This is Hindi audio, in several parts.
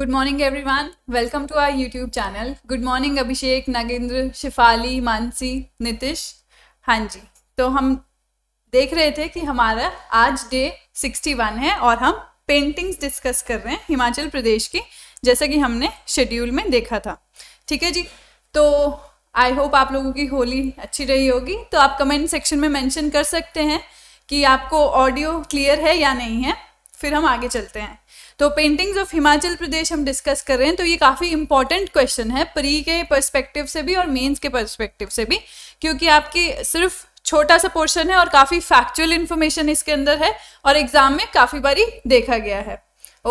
good morning everyone welcome to our YouTube channel good morning Abhishek Nagendra Shifali Mansi Nitish हाँ जी तो हम देख रहे थे कि हमारा आज डे 61 है और हम पेंटिंग्स डिस्कस कर रहे हैं हिमाचल प्रदेश की जैसा कि हमने शेड्यूल में देखा था ठीक है जी तो आई होप आप लोगों की होली अच्छी रही होगी तो आप कमेंट सेक्शन में मेंशन कर सकते हैं कि आपको ऑडियो क्लियर है या नहीं है फिर हम आगे चलते हैं तो पेंटिंग्स ऑफ हिमाचल प्रदेश हम डिस्कस कर रहे हैं तो ये काफ़ी इंपॉर्टेंट क्वेश्चन है प्री के परस्पेक्टिव से भी और मेन्स के परस्पेक्टिव से भी क्योंकि आपकी सिर्फ छोटा सा पोर्शन है और काफ़ी फैक्चुअल इन्फॉर्मेशन इसके अंदर है और एग्जाम में काफ़ी बारी देखा गया है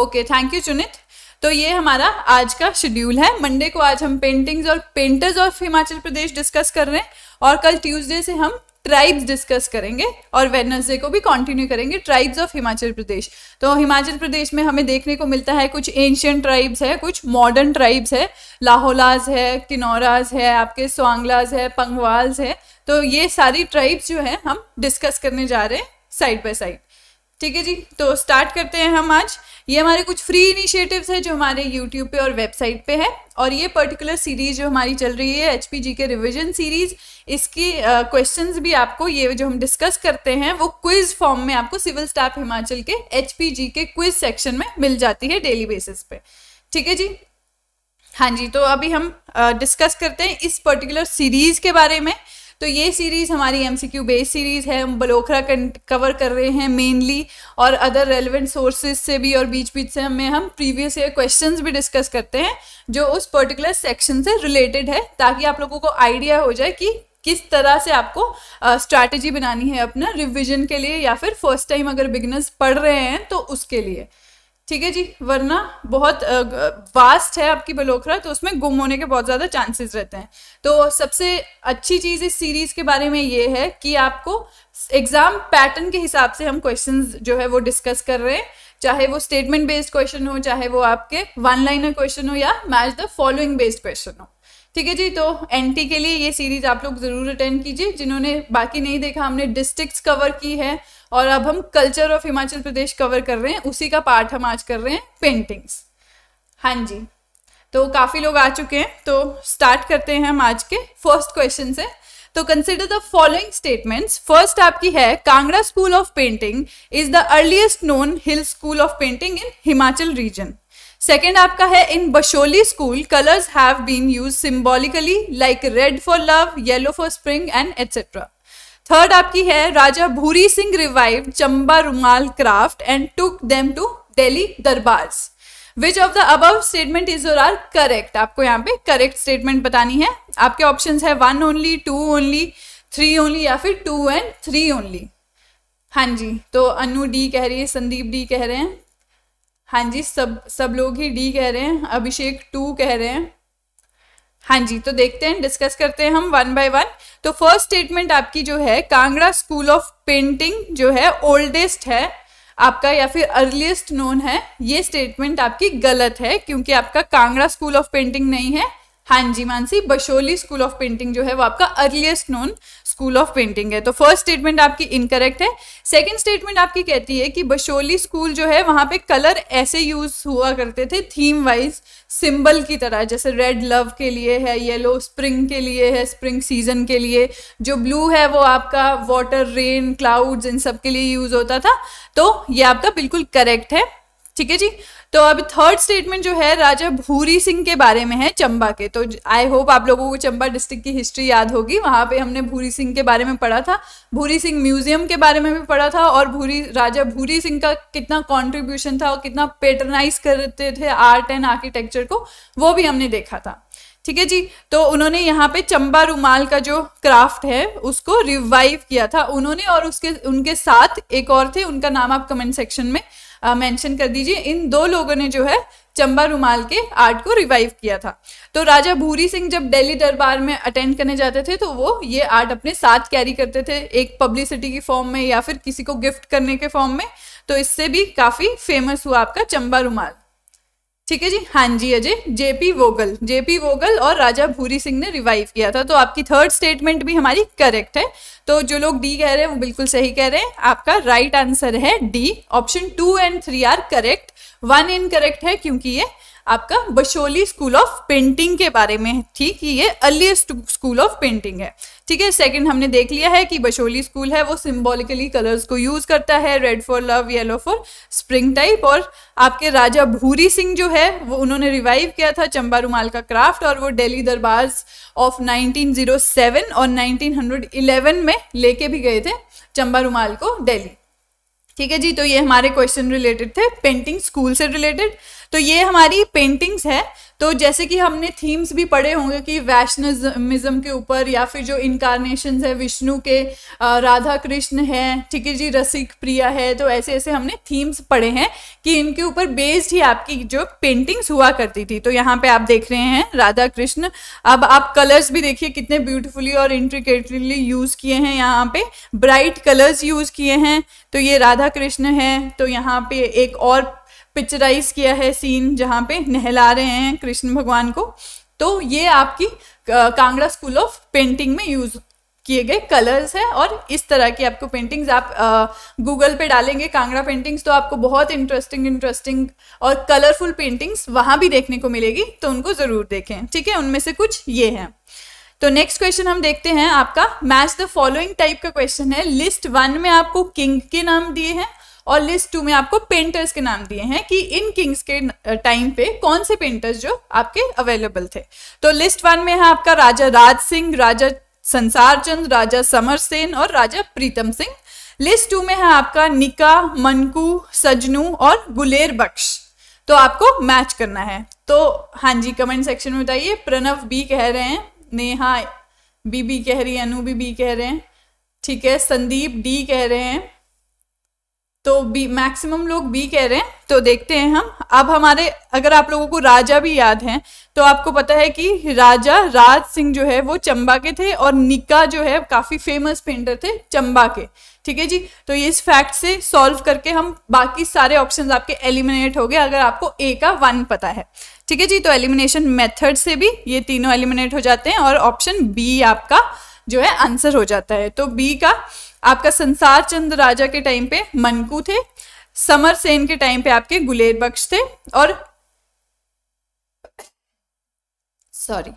ओके थैंक यू चुनित तो ये हमारा आज का शेड्यूल है मंडे को आज हम पेंटिंग्स और painters of Himachal Pradesh discuss कर रहे हैं और कल ट्यूसडे से हम ट्राइब्स डिस्कस करेंगे और वेनर्सडे को भी कंटिन्यू करेंगे ट्राइब्स ऑफ हिमाचल प्रदेश तो हिमाचल प्रदेश में हमें देखने को मिलता है कुछ एंशियंट ट्राइब्स है कुछ मॉडर्न ट्राइब्स है लाहौलाज है किनौराज है आपके स्वांगलाज है पंगवाल्स है तो ये सारी ट्राइब्स जो है हम डिस्कस करने जा रहे हैं साइड बाय साइड ठीक है जी तो स्टार्ट करते हैं हम आज ये हमारे कुछ फ्री इनिशिएटिव्स हैं जो हमारे यूट्यूब पे और वेबसाइट पे है और ये पर्टिकुलर सीरीज जो हमारी चल रही है एच के रिविजन सीरीज इसकी क्वेश्चंस uh, भी आपको ये जो हम डिस्कस करते हैं वो क्विज फॉर्म में आपको सिविल स्टाफ हिमाचल के एच के क्विज सेक्शन में मिल जाती है डेली बेसिस पे ठीक है जी हाँ जी तो अभी हम डिस्कस uh, करते हैं इस पर्टिकुलर सीरीज के बारे में तो ये सीरीज़ हमारी M C Q based series है हम बलोखरा कवर कर रहे हैं मेनली और अदर रेलिवेंट सोर्सेज से भी और बीच बीच से हमें हम प्रीवियस ईयर क्वेश्चन भी डिस्कस करते हैं जो उस पर्टिकुलर सेक्शन से रिलेटेड है ताकि आप लोगों को आइडिया हो जाए कि किस तरह से आपको स्ट्रैटेजी बनानी है अपना रिविजन के लिए या फिर फर्स्ट टाइम अगर बिगनर्स पढ़ रहे हैं तो उसके लिए ठीक है जी वरना बहुत वास्ट है आपकी बलोखरा तो उसमें गुम होने के बहुत ज़्यादा चांसेस रहते हैं तो सबसे अच्छी चीज़ इस सीरीज़ के बारे में ये है कि आपको एग्ज़ाम पैटर्न के हिसाब से हम क्वेश्चंस जो है वो डिस्कस कर रहे हैं चाहे वो स्टेटमेंट बेस्ड क्वेश्चन हो चाहे वो आपके वन लाइनर क्वेश्चन हो या match the following based question हो ठीक है जी तो एन के लिए ये सीरीज आप लोग जरूर अटेंड कीजिए जिन्होंने बाकी नहीं देखा हमने डिस्ट्रिक्ट कवर की है और अब हम culture of Himachal Pradesh cover कर रहे हैं उसी का पार्ट हम आज कर रहे हैं पेंटिंग्स हाँ जी तो काफ़ी लोग आ चुके हैं तो स्टार्ट करते हैं हम आज के फर्स्ट क्वेश्चन से तो consider the following statements first आपकी है Kangra school of painting is the earliest known hill school of painting in Himachal region second आपका है in Basohli school colours have been used symbolically like red for love yellow for spring and etcetera third आपकी है Raja Bhuri Singh revive Chamba rumal craft and took them to Delhi Durbar which of the above statement is your are correct आपको यहाँ पे करेक्ट स्टेटमेंट बतानी है आपके ऑप्शन है one only two only three only या फिर टू एंड थ्री ओनली हाँ जी तो अनु डी कह रही है संदीप डी कह रहे हैं हाँ जी सब सब लोग ही डी कह रहे हैं अभिषेक टू कह रहे हैं हाँ जी तो देखते हैं डिस्कस करते हैं हम वन बाय वन तो फर्स्ट स्टेटमेंट आपकी जो है कांगड़ा स्कूल ऑफ पेंटिंग जो है ओल्डेस्ट है आपका या फिर अर्लीस्ट नोन है ये स्टेटमेंट आपकी गलत है क्योंकि आपका कांगड़ा स्कूल ऑफ पेंटिंग नहीं है हाँ जी Mansi Basohli school of painting जो है वो आपका earliest known school of painting है तो फर्स्ट स्टेटमेंट आपकी इनकरेक्ट है सेकंड स्टेटमेंट आपकी कहती है कि बशोली स्कूल जो है वहाँ पे कलर ऐसे यूज हुआ करते थे थीम वाइज सिंबल की तरह जैसे रेड लव के लिए है येलो स्प्रिंग के लिए है स्प्रिंग सीजन के लिए जो ब्लू है वो आपका वाटर रेन क्लाउड्स इन सब के लिए यूज होता था तो ये आपका बिल्कुल करेक्ट है ठीक है जी तो अब थर्ड स्टेटमेंट जो है राजा भूरी सिंह के बारे में है चंबा के तो आई होप आप लोगों को चंबा डिस्ट्रिक्ट की हिस्ट्री याद होगी वहां पे हमने भूरी सिंह के बारे में पढ़ा था भूरी सिंह म्यूजियम के बारे में भी पढ़ा था और भूरी राजा भूरी सिंह का कितना कॉन्ट्रीब्यूशन था और कितना पेटर्नाइज करते थे आर्ट एंड आर्किटेक्चर को वो भी हमने देखा था ठीक है जी तो उन्होंने यहाँ पे चंबा रुमाल का जो क्राफ्ट है उसको रिवाइव किया था उन्होंने और उसके उनके साथ एक और थे उनका नाम आप कमेंट सेक्शन में मेंशन कर दीजिए इन दो लोगों ने जो है चंबा रुमाल के आर्ट को रिवाइव किया था तो राजा भूरी सिंह जब दिल्ली दरबार में अटेंड करने जाते थे तो वो ये आर्ट अपने साथ कैरी करते थे एक पब्लिसिटी की फॉर्म में या फिर किसी को गिफ्ट करने के फॉर्म में तो इससे भी काफ़ी फेमस हुआ आपका चंबा रुमाल ठीक है जी हाँ जी Ajay JP Vogel JP Vogel और राजा भूरी सिंह ने रिवाइव किया था तो आपकी थर्ड स्टेटमेंट भी हमारी करेक्ट है तो जो लोग डी कह रहे हैं वो बिल्कुल सही कह रहे हैं आपका राइट right आंसर है D option two and three are correct one incorrect है क्योंकि ये आपका बशोली स्कूल ऑफ पेंटिंग के बारे में ठीक ये अर्लीस्ट स्कूल ऑफ पेंटिंग है ठीक है सेकंड हमने देख लिया है कि बशोली स्कूल है वो सिंबॉलिकली कलर्स को यूज करता है red for love yellow for spring type और आपके राजा भूरी सिंह जो है वो उन्होंने रिवाइव किया था चंबा रुमाल का क्राफ्ट और वो डेली दरबार ऑफ 1907 और 1911 में लेके भी गए थे चंबा रुमाल को डेली ठीक है जी तो ये हमारे क्वेश्चन रिलेटेड थे पेंटिंग स्कूल से रिलेटेड तो ये हमारी पेंटिंग्स है तो जैसे कि हमने थीम्स भी पढ़े होंगे कि वैष्णविज्म के ऊपर या फिर जो इनकारनेशन है विष्णु के राधा कृष्ण है ठीक है जी रसिक प्रिया है तो ऐसे ऐसे हमने थीम्स पढ़े हैं कि इनके ऊपर बेस्ड ही आपकी जो पेंटिंग्स हुआ करती थी तो यहाँ पे आप देख रहे हैं राधा कृष्ण अब आप कलर्स भी देखिए कितने ब्यूटिफुली और इंट्रिकेटली यूज किए हैं यहाँ पे ब्राइट कलर्स यूज किए हैं तो ये राधा कृष्ण है तो यहाँ पे एक और पिक्चराइज किया है सीन जहाँ पे नहला रहे हैं कृष्ण भगवान को तो ये आपकी कांगड़ा स्कूल ऑफ पेंटिंग में यूज किए गए कलर्स हैं और इस तरह की आपको पेंटिंग्स आप गूगल पे डालेंगे कांगड़ा पेंटिंग्स तो आपको बहुत इंटरेस्टिंग इंटरेस्टिंग और कलरफुल पेंटिंग्स वहाँ भी देखने को मिलेगी तो उनको ज़रूर देखें ठीक है उनमें से कुछ ये हैं तो नेक्स्ट क्वेश्चन हम देखते हैं आपका मैच द फॉलोइंग टाइप का क्वेश्चन है लिस्ट वन में आपको किंग के नाम दिए हैं और लिस्ट टू में आपको पेंटर्स के नाम दिए हैं कि इन किंग्स के टाइम पे कौन से पेंटर्स जो आपके अवेलेबल थे तो लिस्ट वन में है आपका राजा राज सिंह राजा संसार चंद राजा समर सेन और राजा प्रीतम सिंह लिस्ट टू में है आपका निका मनकू सजनू और गुलेर बख्श तो आपको मैच करना है तो हाँ जी कमेंट सेक्शन में बताइए प्रणव बी कह रहे हैं नेहा बीबी कह रही है अनु बीबी कह रहे हैं ठीक है संदीप डी कह रहे हैं तो बी मैक्सिमम लोग बी कह रहे हैं तो देखते हैं हम अब हमारे अगर आप लोगों को राजा भी याद हैं तो आपको पता है कि राजा राज सिंह जो है वो चंबा के थे और निका जो है काफ़ी फेमस पेंटर थे चंबा के ठीक है जी तो ये इस फैक्ट से सॉल्व करके हम बाकी सारे ऑप्शंस आपके एलिमिनेट हो गए अगर आपको ए का वन पता है ठीक है जी तो एलिमिनेशन मेथड से भी ये तीनों एलिमिनेट हो जाते हैं और ऑप्शन बी आपका जो है आंसर हो जाता है तो बी का आपका संसार चंद राजा के टाइम पे मनकू थे समर सेन के टाइम पे आपके गुलेर बख्श थे और सॉरी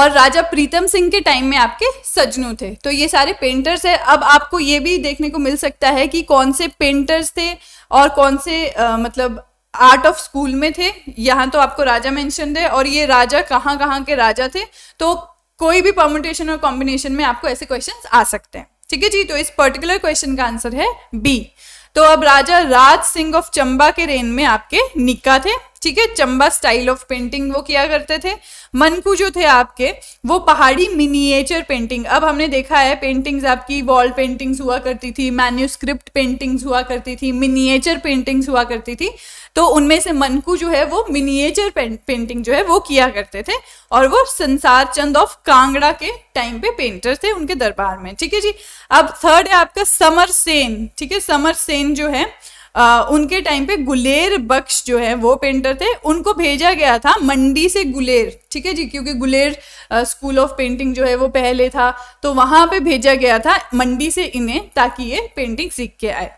और राजा प्रीतम सिंह के टाइम में आपके सजनू थे तो ये सारे पेंटर्स हैं अब आपको ये भी देखने को मिल सकता है कि कौन से पेंटर्स थे और कौन से आ, मतलब आर्ट ऑफ स्कूल में थे यहाँ तो आपको राजा मेंशन थे और ये राजा कहाँ कहाँ के राजा थे तो कोई भी परमोटेशन और कॉम्बिनेशन में आपको ऐसे क्वेश्चंस आ सकते हैं ठीक है जी तो इस पर्टिकुलर क्वेश्चन का आंसर है बी तो अब राजा राज सिंह ऑफ चंबा के रेन में आपके निक्का थे ठीक है चंबा स्टाइल ऑफ पेंटिंग वो किया करते थे मनकू जो थे आपके वो पहाड़ी मिनिएचर पेंटिंग अब हमने देखा है पेंटिंग्स आपकी वॉल पेंटिंग्स हुआ करती थी मैन्यूस्क्रिप्ट पेंटिंग्स हुआ करती थी मिनिएचर पेंटिंग्स हुआ करती थी तो उनमें से मनकू जो है वो मिनिएचर पेंटिंग जो है वो किया करते थे और वो संसार चंद ऑफ कांगड़ा के टाइम पे पेंटर थे उनके दरबार में ठीक है जी अब थर्ड है आपका समर सेन ठीक है समर सेन जो है आ, उनके टाइम पे गुलेर बख्श जो है वो पेंटर थे उनको भेजा गया था मंडी से गुलेर ठीक है जी क्योंकि गुलेर स्कूल ऑफ पेंटिंग जो है वो पहले था तो वहां पे भेजा गया था मंडी से इन्हें ताकि ये पेंटिंग सीख के आए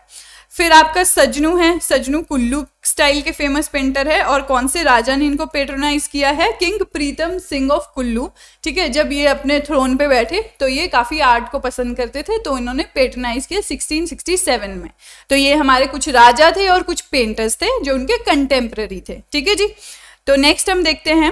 फिर आपका सजनू है सजनू कुल्लू स्टाइल के फेमस पेंटर है और कौन से राजा ने इनको पेट्रोनाइज किया है किंग प्रीतम सिंह ऑफ कुल्लू ठीक है जब ये अपने थ्रोन पे बैठे तो ये काफ़ी आर्ट को पसंद करते थे तो इन्होंने पेट्रोनाइज किया 1667 में तो ये हमारे कुछ राजा थे और कुछ पेंटर्स थे जो उनके कंटेम्प्रेरी थे ठीक है जी तो नेक्स्ट हम देखते हैं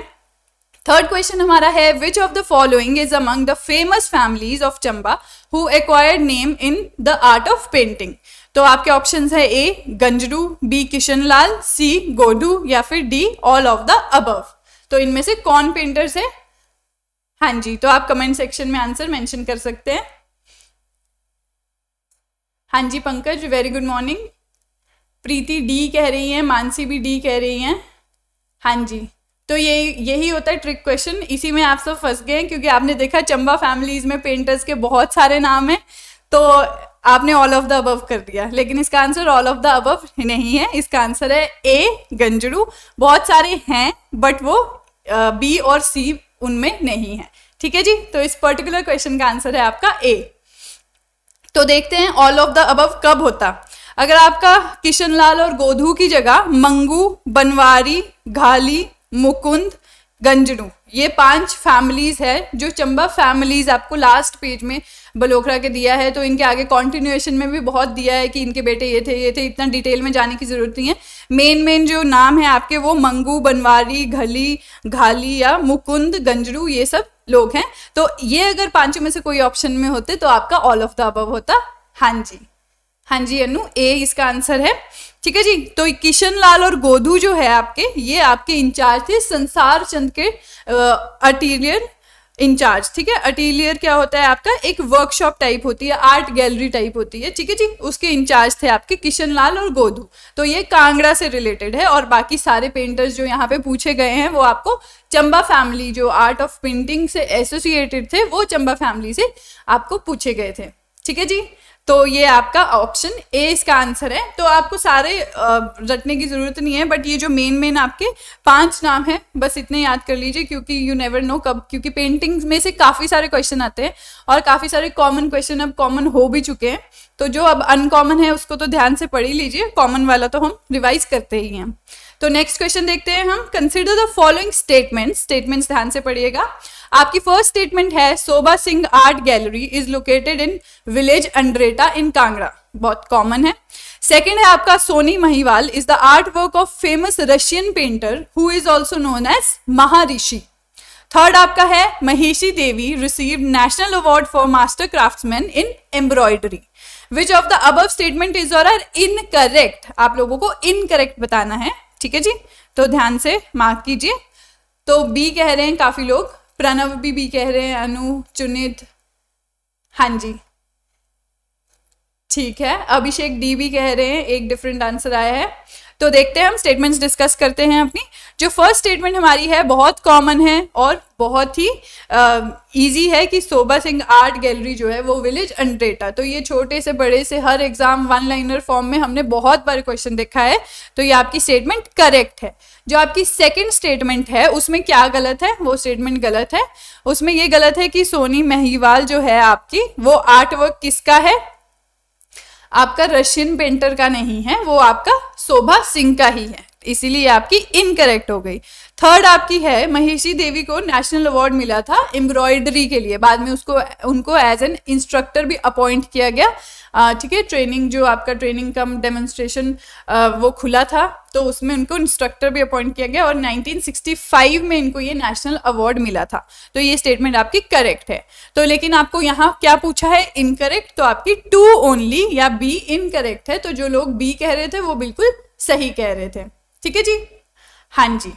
थर्ड क्वेश्चन हमारा है which of the following is among the famous families of Chamba who acquired name in the art of painting तो आपके ऑप्शन है ए गंजरू बी किशनलाल सी गोडू या फिर D all of the above तो इनमें से कौन पेंटर्स है हाँ जी तो आप कमेंट सेक्शन में आंसर मेंशन कर सकते हैं हाँ जी Pankaj very good morning Preeti D कह रही हैं मानसी भी डी कह रही हैं हाँ जी तो ये यही होता है ट्रिक क्वेश्चन इसी में आप सब फंस गए क्योंकि आपने देखा चंबा फैमिलीज में पेंटर्स के बहुत सारे नाम हैं तो आपने ऑल ऑफ द अबव कर दिया लेकिन इसका answer all of the above नहीं है इसका आंसर है ए गंजड़ू बहुत सारे हैं बट वो बी और सी उनमें नहीं है ठीक है जी तो इस पर्टिकुलर क्वेश्चन का आंसर है आपका ए तो देखते हैं ऑल ऑफ द अबव कब होता अगर आपका किशन लाल और गोधू की जगह मंगू बनवारी घाली मुकुंद गंजड़ू ये पांच फैमिलीज है जो चंबा फैमिलीज आपको लास्ट पेज में बलोखरा के दिया है तो इनके आगे कॉन्टिन्यूएशन में भी बहुत दिया है कि इनके बेटे ये थे ये थे इतना डिटेल में जाने की ज़रूरत नहीं है मेन मेन जो नाम है आपके वो मंगू बनवारी घली घाली या मुकुंद गंजरू ये सब लोग हैं तो ये अगर पांचों में से कोई ऑप्शन में होते तो आपका ऑल ऑफ द अबव होता हाँ जी हाँ जी अनु ए इसका आंसर है ठीक है जी तो किशन लाल और गोधू जो है आपके ये आपके इंचार्ज थे संसार चंद के अटीरियर इंचार्ज ठीक है अटीलियर क्या होता है आपका एक वर्कशॉप टाइप होती है आर्ट गैलरी टाइप होती है ठीक है जी उसके इंचार्ज थे आपके किशन लाल और गोधू तो ये कांगड़ा से रिलेटेड है और बाकी सारे पेंटर्स जो यहाँ पे पूछे गए हैं वो आपको चंबा फैमिली जो आर्ट ऑफ पेंटिंग से एसोसिएटेड थे वो चंबा फैमिली से आपको पूछे गए थे ठीक है जी तो ये आपका ऑप्शन ए इसका आंसर है तो आपको सारे रटने की ज़रूरत नहीं है बट ये जो मेन मेन आपके पांच नाम है बस इतने याद कर लीजिए क्योंकि यू नेवर नो कब क्योंकि पेंटिंग्स में से काफ़ी सारे क्वेश्चन आते हैं और काफ़ी सारे कॉमन क्वेश्चन अब कॉमन हो भी चुके हैं तो जो अब अनकॉमन है उसको तो ध्यान से पढ़ ही लीजिए कॉमन वाला तो हम रिवाइज करते ही हैं तो नेक्स्ट क्वेश्चन देखते हैं हम consider the following statement statements ध्यान से पढ़िएगा आपकी फर्स्ट स्टेटमेंट है Sobha Singh art gallery is located in village Andretta in Kangra बहुत कॉमन है सेकेंड है आपका Sohni Mahiwal is the art work of famous Russian painter who is also known as Maharishi third आपका है Maheshi Devi receive national award for master craftsman in embroidery which of the above statement is और इनकरेक्ट आप लोगों को इनकरेक्ट बताना है ठीक है जी तो ध्यान से मार्क कीजिए तो बी कह रहे हैं काफी लोग प्रणव भी कह रहे हैं अनु चुनित हाँ जी ठीक है अभिषेक डी भी कह रहे हैं एक डिफरेंट आंसर आया है तो देखते हैं हम स्टेटमेंट्स डिस्कस करते हैं अपनी जो फर्स्ट स्टेटमेंट हमारी है बहुत कॉमन है और बहुत ही इजी है कि सोबा सिंह आर्ट गैलरी जो है वो विलेज अंड्रेटा तो ये छोटे से बड़े से हर एग्जाम वन लाइनर फॉर्म में हमने बहुत बार क्वेश्चन देखा है तो ये आपकी स्टेटमेंट करेक्ट है जो आपकी सेकंड स्टेटमेंट है उसमें क्या गलत है वो स्टेटमेंट गलत है उसमें ये गलत है कि सोनी महिवाल जो है आपकी वो आर्ट वर्क किसका है आपका रशियन पेंटर का नहीं है वो आपका शोभा सिंह का ही है इसीलिए आपकी इनकरेक्ट हो गई थर्ड आपकी है महेशी देवी को नेशनल अवार्ड मिला था एम्ब्रॉयडरी के लिए बाद में उसको उनको एज एन इंस्ट्रक्टर भी अपॉइंट किया गया ठीक है ट्रेनिंग जो आपका ट्रेनिंग कम डेमोन्स्ट्रेशन वो खुला था तो उसमें उनको इंस्ट्रक्टर भी अपॉइंट किया गया और 1965 में इनको ये नेशनल अवार्ड मिला था तो ये स्टेटमेंट आपकी करेक्ट है तो लेकिन आपको यहाँ क्या पूछा है इनकरेक्ट तो आपकी टू ओनली या बी इनकरेक्ट है तो जो लोग बी कह रहे थे वो बिल्कुल सही कह रहे थे ठीक है जी हाँ जी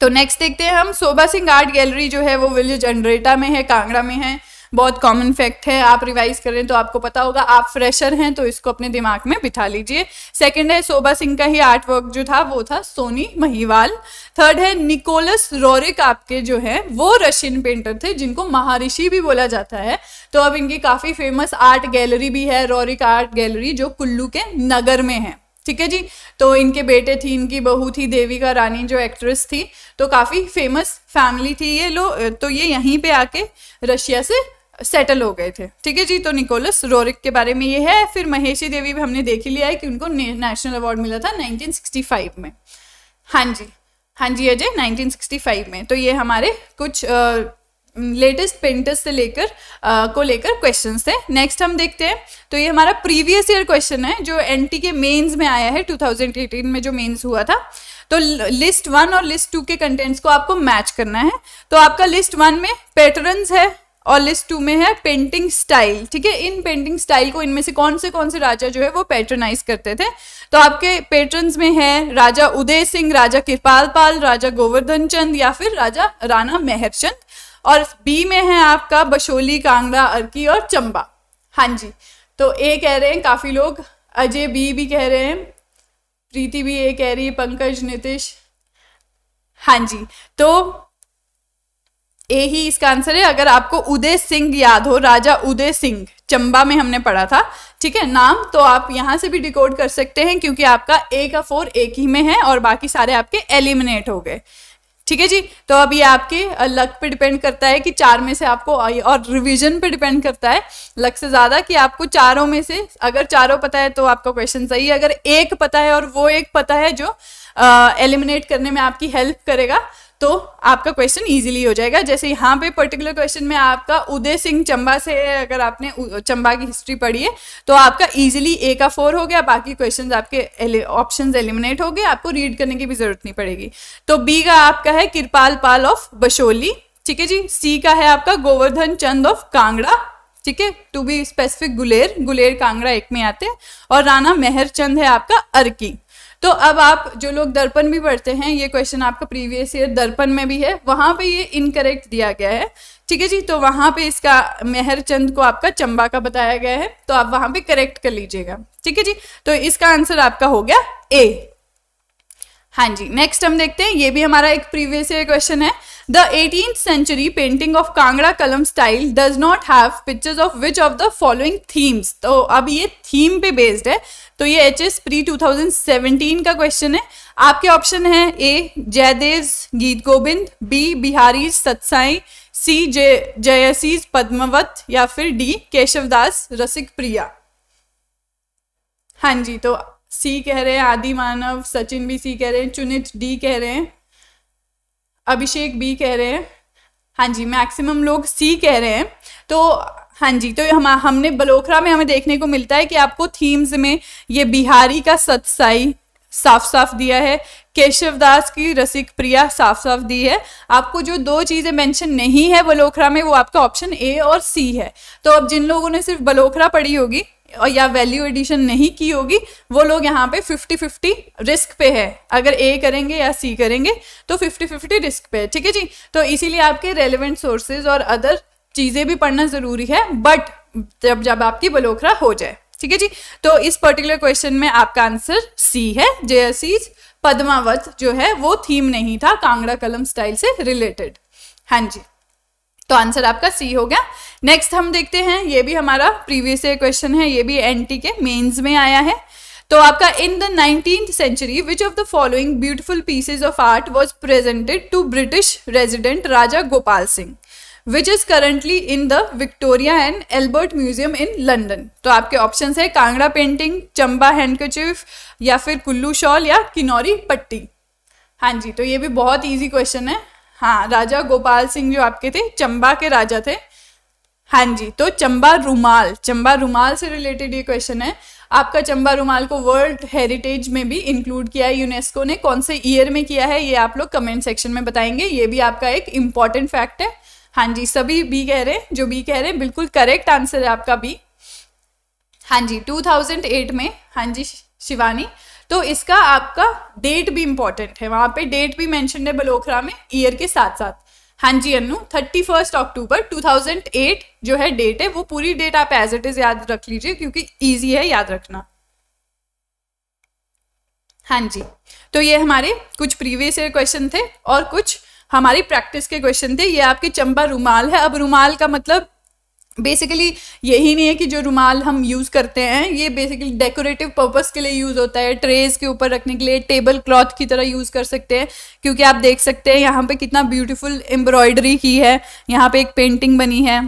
तो नेक्स्ट देखते हैं हम शोभा सिंह आर्ट गैलरी जो है वो विलेज अंडरेटा में है कांगड़ा में है बहुत कॉमन फैक्ट है आप रिवाइज करें तो आपको पता होगा आप फ्रेशर हैं तो इसको अपने दिमाग में बिठा लीजिए सेकेंड है शोभा सिंह का ही आर्ट वर्क जो था वो था सोनी महिवाल थर्ड है निकोलस रोरिक आपके जो है वो रशियन पेंटर थे जिनको महारिषि भी बोला जाता है तो अब इनकी काफ़ी फेमस आर्ट गैलरी भी है रोरिक आर्ट गैलरी जो कुल्लू के नगर में है ठीक है जी तो इनके बेटे थी इनकी बहू थी देविका रानी जो एक्ट्रेस थी तो काफ़ी फेमस फैमिली थी ये लोग तो ये यहीं पे आके रशिया से सेटल हो गए थे ठीक है जी तो निकोलस रोरिक के बारे में ये है फिर महेशी देवी भी हमने देख ही लिया है कि उनको नेशनल अवार्ड मिला था 1965 में हाँ जी हाँ जी अजय 1965 में तो ये हमारे कुछ लेटेस्ट पेंटर्स से लेकर को लेकर क्वेश्चन थे नेक्स्ट हम देखते हैं तो ये हमारा प्रीवियस ईयर क्वेश्चन है जो एन के मेन्स में आया है टू में जो मेन्स हुआ था तो लिस्ट वन और लिस्ट टू के कंटेंट्स को आपको मैच करना है तो आपका लिस्ट वन में पैटर्न्स है और लिस्ट टू में है पेंटिंग स्टाइल ठीक है इन पेंटिंग स्टाइल को इनमें से कौन से कौन से राजा जो है वो पैटर्नाइज करते थे तो आपके पेट्रन में है राजा उदय सिंह राजा कृपाल पाल राजा गोवर्धन चंद या फिर राजा राणा मेहरचंद और बी में है आपका बशोली कांगड़ा अर्की और चंबा हाँ जी तो ए कह रहे हैं काफ़ी लोग अजय बी भी कह रहे हैं प्रीति भी ए कह रही है पंकज नितिश हाँ जी तो ए ही इसका आंसर है अगर आपको उदय सिंह याद हो राजा उदय सिंह चंबा में हमने पढ़ा था ठीक है नाम तो आप यहाँ से भी डिकोड कर सकते हैं क्योंकि आपका ए का फोर एक ही में है और बाकी सारे आपके एलिमिनेट हो गए ठीक है जी तो अब ये आपके लक पे डिपेंड करता है कि चार में से आपको और रिवीजन पे डिपेंड करता है लक से ज़्यादा कि आपको चारों में से अगर चारों पता है तो आपका क्वेश्चन सही है अगर एक पता है और वो एक पता है जो एलिमिनेट करने में आपकी हेल्प करेगा तो आपका क्वेश्चन इजीली हो जाएगा जैसे यहाँ पे पर्टिकुलर क्वेश्चन में आपका उदय सिंह चंबा से अगर आपने चंबा की हिस्ट्री पढ़ी है तो आपका इजीली ए का फोर हो गया बाकी क्वेश्चन आपके ऑप्शन एलिमिनेट हो गए आपको रीड करने की भी जरूरत नहीं पड़ेगी तो बी का आपका है किरपाल पाल ऑफ बशोली ठीक है जी सी का है आपका गोवर्धन चंद ऑफ कांगड़ा ठीक है to be specific Guler Guler Kangra एक में आते हैं और राणा मेहर चंद है आपका अर्की तो अब आप जो लोग दर्पण भी पढ़ते हैं ये क्वेश्चन आपका प्रीवियस ईयर दर्पण में भी है वहां पे ये इनकरेक्ट दिया गया है ठीक है जी तो वहां पे इसका मेहर चंद को आपका चंबा का बताया गया है तो आप वहां पे करेक्ट कर लीजिएगा ठीक है जी तो इसका आंसर आपका हो गया ए हाँ जी नेक्स्ट हम देखते हैं ये भी हमारा एक प्रीवियस ईयर क्वेश्चन है the eighteen century painting of Kangra Kalam style does not have pictures of which of the following themes तो अब ये थीम पे बेस्ड है तो ये एच एस प्री 2017 का क्वेश्चन है आपके ऑप्शन है A Jaydev Geet Govind B Bihari Satsai C Jay जयसीज पद्मवत या फिर डी केशवदास रसिक प्रिया हाँ जी तो सी कह रहे हैं आदि मानव सचिन भी सी कह रहे हैं चुनित डी कह रहे हैं अभिषेक बी कह रहे हैं हाँ जी मैक्सिमम लोग सी कह रहे हैं तो हाँ जी तो हम हमने बलोखरा में हमें देखने को मिलता है कि आपको थीम्स में ये बिहारी का सतसाई साफ साफ दिया है केशव दास की रसिक प्रिया साफ साफ दी है आपको जो दो चीज़ें मेंशन नहीं है बलोखरा में वो आपका ऑप्शन ए और सी है तो अब जिन लोगों ने सिर्फ बलोखरा पढ़ी होगी और या वैल्यू एडिशन नहीं की होगी वो लोग यहाँ पे 50 50 रिस्क पे है अगर ए करेंगे या सी करेंगे तो 50 50 रिस्क पे है ठीक है जी तो इसीलिए आपके रेलिवेंट सोर्सेज और अदर चीज़ें भी पढ़ना ज़रूरी है बट जब जब आपकी बलोखरा हो जाए ठीक है जी तो इस पर्टिकुलर क्वेश्चन में आपका आंसर सी है जेएससीज पद्मावत जो है वो थीम नहीं था कांगड़ा कलम स्टाइल से रिलेटेड हाँ जी तो आंसर आपका सी हो गया नेक्स्ट हम देखते हैं ये भी हमारा प्रीवियस ईयर क्वेश्चन है ये भी एनटी के मेन्स में आया है तो आपका in the nineteen century which of the following beautiful pieces of art was presented to British resident Raja Gopal Singh which is currently in the Victoria and Albert museum in London तो आपके ऑप्शन है कांगड़ा पेंटिंग चंबा हैंडकचिफ या फिर कुल्लू शॉल या किनौरी पट्टी हाँ जी तो ये भी बहुत ईजी क्वेश्चन है हाँ राजा गोपाल सिंह जो आपके थे चंबा के राजा थे हाँ जी तो चंबा रुमाल चंबा रुमाल से रिलेटेड ये क्वेश्चन है आपका चंबा रुमाल को वर्ल्ड हेरिटेज में भी इंक्लूड किया है यूनेस्को ने कौन से ईयर में किया है ये आप लोग कमेंट सेक्शन में बताएंगे ये भी आपका एक इम्पॉर्टेंट फैक्ट है हाँ जी सभी बी कह रहे हैं जो बी कह रहे हैं बिल्कुल करेक्ट आंसर है आपका बी हाँ जी 2008 में हाँ जी शिवानी तो इसका आपका डेट भी इम्पोर्टेंट है वहाँ पे डेट भी मैंशन है बलोखरा में ईयर के साथ साथ हाँ जी अनु थर्टी फर्स्ट अक्टूबर 2008 जो है डेट है वो पूरी डेट आप एज इट इज याद रख लीजिए क्योंकि ईजी है याद रखना हाँ जी तो ये हमारे कुछ प्रीवियस ईयर क्वेश्चन थे और कुछ हमारी प्रैक्टिस के क्वेश्चन थे ये आपके चंबा रुमाल है अब रुमाल का मतलब बेसिकली यही नहीं है कि जो रुमाल हम यूज़ करते हैं ये बेसिकली डेकोरेटिव पर्पस के लिए यूज़ होता है ट्रेज के ऊपर रखने के लिए टेबल क्लॉथ की तरह यूज़ कर सकते हैं क्योंकि आप देख सकते हैं यहाँ पे कितना ब्यूटीफुल एम्ब्रॉयडरी की है यहाँ पे एक पेंटिंग बनी है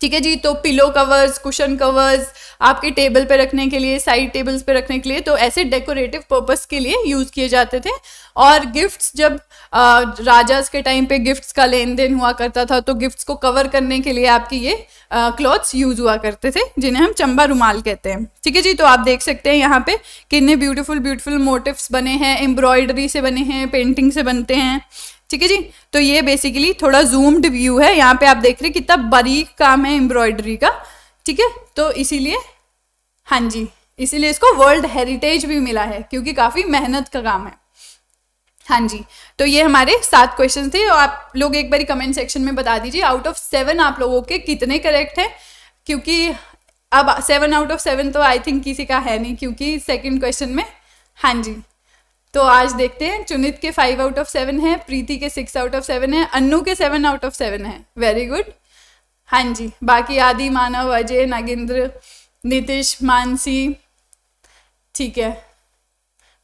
ठीक है जी तो पिलो कवर्स कुशन कवर्स आपके टेबल पे रखने के लिए साइड टेबल्स पे रखने के लिए तो ऐसे डेकोरेटिव पर्पस के लिए यूज़ किए जाते थे और गिफ्ट्स जब राजाज के टाइम पे गिफ्ट्स का लेन देन हुआ करता था तो गिफ्ट्स को कवर करने के लिए आपके ये क्लॉथ्स यूज़ हुआ करते थे जिन्हें हम चंबा रुमाल कहते हैं ठीक है जी तो आप देख सकते हैं यहाँ पे कितने ब्यूटीफुल ब्यूटीफुल मोटिव्स बने हैं एम्ब्रॉयडरी से बने हैं पेंटिंग से बनते हैं ठीक है जी तो ये बेसिकली थोड़ा जूम्ड व्यू है यहाँ पे आप देख रहे कितना बारीक काम है एम्ब्रॉयडरी का ठीक है तो इसीलिए हाँ जी इसीलिए इसको वर्ल्ड हेरिटेज भी मिला है क्योंकि काफ़ी मेहनत का काम है हाँ जी तो ये हमारे सात क्वेश्चन थे और आप लोग एक बार कमेंट सेक्शन में बता दीजिए आउट ऑफ सेवन आप लोगों के कितने करेक्ट हैं क्योंकि अब सेवन आउट ऑफ सेवन तो आई थिंक किसी का है नहीं क्योंकि सेकंड क्वेश्चन में हाँ जी तो आज देखते हैं चुनित के फाइव आउट ऑफ सेवन है प्रीति के सिक्स आउट ऑफ सेवन है अन्नू के सेवन आउट ऑफ सेवन है वेरी गुड हाँ जी बाकी आदि मानव अजय नागेंद्र नितिश मानसी ठीक है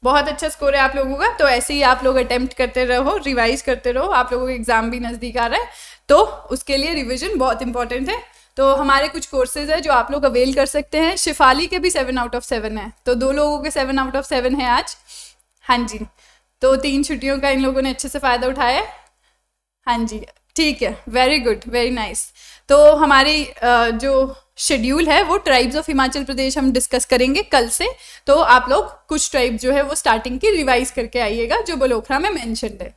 बहुत अच्छा स्कोर है आप लोगों का तो ऐसे ही आप लोग अटेम्प्ट करते रहो रिवाइज करते रहो आप लोगों का एग्जाम भी नज़दीक आ रहा है तो उसके लिए रिविजन बहुत इंपॉर्टेंट है तो हमारे कुछ कोर्सेज है जो आप लोग अवेल कर सकते हैं शिफाली के भी सेवन आउट ऑफ सेवन है तो दो लोगों के सेवन आउट ऑफ सेवन है आज हाँ जी तो तीन छुट्टियों का इन लोगों ने अच्छे से फ़ायदा उठाया हाँ जी ठीक है वेरी गुड वेरी नाइस तो हमारी जो शेड्यूल है वो ट्राइब्स ऑफ हिमाचल प्रदेश हम डिस्कस करेंगे कल से तो आप लोग कुछ ट्राइब जो है वो स्टार्टिंग की रिवाइज करके आइएगा जो बलोखरा में मैंशनड है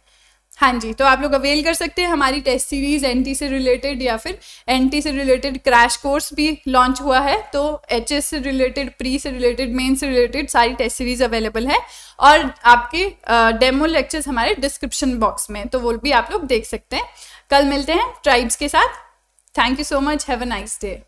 हाँ जी तो आप लोग अवेल कर सकते हैं हमारी टेस्ट सीरीज एनटी से रिलेटेड या फिर एनटी से रिलेटेड क्रैश कोर्स भी लॉन्च हुआ है तो एस से रिलेटेड प्री से रिलेटेड मेन से रिलेटेड सारी टेस्ट सीरीज अवेलेबल है और आपके डेमो लेक्चर्स हमारे डिस्क्रिप्शन बॉक्स में तो वो भी आप लोग देख सकते हैं कल मिलते हैं ट्राइब्स के साथ thank you so much have a nice day